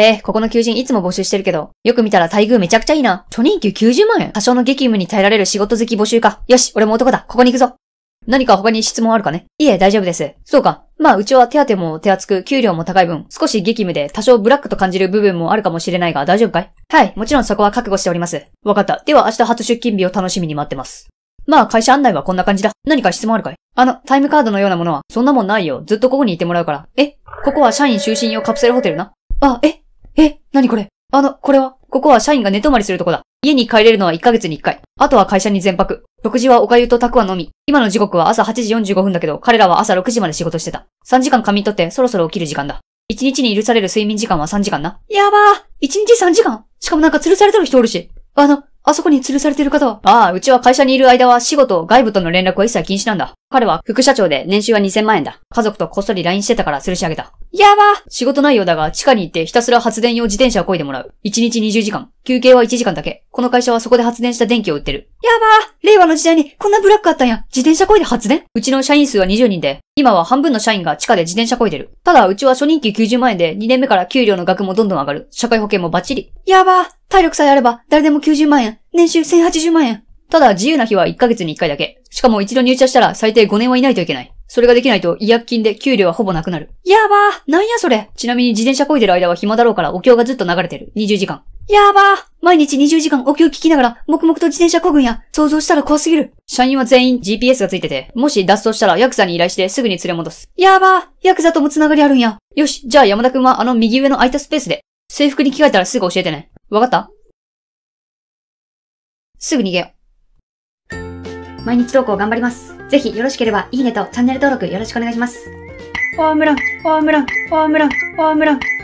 へえ、ここの求人いつも募集してるけど、よく見たら待遇めちゃくちゃいいな。初任給90万円多少の激務に耐えられる仕事好き募集か。よし、俺も男だ。ここに行くぞ。何か他に質問あるかねいえ、大丈夫です。そうか。まあ、うちは手当も手厚く、給料も高い分、少し激務で多少ブラックと感じる部分もあるかもしれないが、大丈夫かいはい、もちろんそこは覚悟しております。わかった。では明日初出勤日を楽しみに待ってます。まあ、会社案内はこんな感じだ。何か質問あるかいあの、タイムカードのようなものは、そんなもんないよ。ずっとここにいてもらうから。えここは社員就寝用カプセルホテルな。あ、ええ、なにこれあの、これはここは社員が寝泊まりするとこだ。家に帰れるのは1ヶ月に1回。あとは会社に全泊。食事はおかゆとたくあのみ。今の時刻は朝8時45分だけど、彼らは朝6時まで仕事してた。3時間仮眠取ってそろそろ起きる時間だ。1日に許される睡眠時間は3時間な。やばー !1 日3時間しかもなんか吊るされてる人おるし。あの、あそこに吊るされてる方は。ああ、うちは会社にいる間は仕事、外部との連絡は一切禁止なんだ。彼は副社長で年収は2000万円だ。家族とこっそり LINE してたから吊るし上げた。やば仕事内容だが、地下に行ってひたすら発電用自転車を漕いでもらう。1日20時間。休憩は1時間だけ。この会社はそこで発電した電気を売ってる。やば令和の時代にこんなブラックあったんや。自転車漕いで発電うちの社員数は20人で、今は半分の社員が地下で自転車漕いでる。ただ、うちは初任給90万円で、2年目から給料の額もどんどん上がる。社会保険もバッチリ。やば体力さえあれば、誰でも90万円。年収1080万円。ただ、自由な日は1ヶ月に1回だけ。しかも一度入社したら最低5年はいないといけない。それができないと違約金で給料はほぼなくなる。やばーなんやそれちなみに自転車こいでる間は暇だろうからお経がずっと流れてる。20時間。やばー毎日20時間お経聞きながら、黙々と自転車こぐんや。想像したら怖すぎる。社員は全員 GPS がついてて、もし脱走したらヤクザに依頼してすぐに連れ戻す。やばーヤクザともつながりあるんや。よし、じゃあ山田くんはあの右上の空いたスペースで、制服に着替えたらすぐ教えてね。わかったすぐ逃げよう。毎日投稿頑張ります。ぜひよろしければいいねとチャンネル登録よろしくお願いします。ホームラン、ホームラン、ホームラン、ホームラン。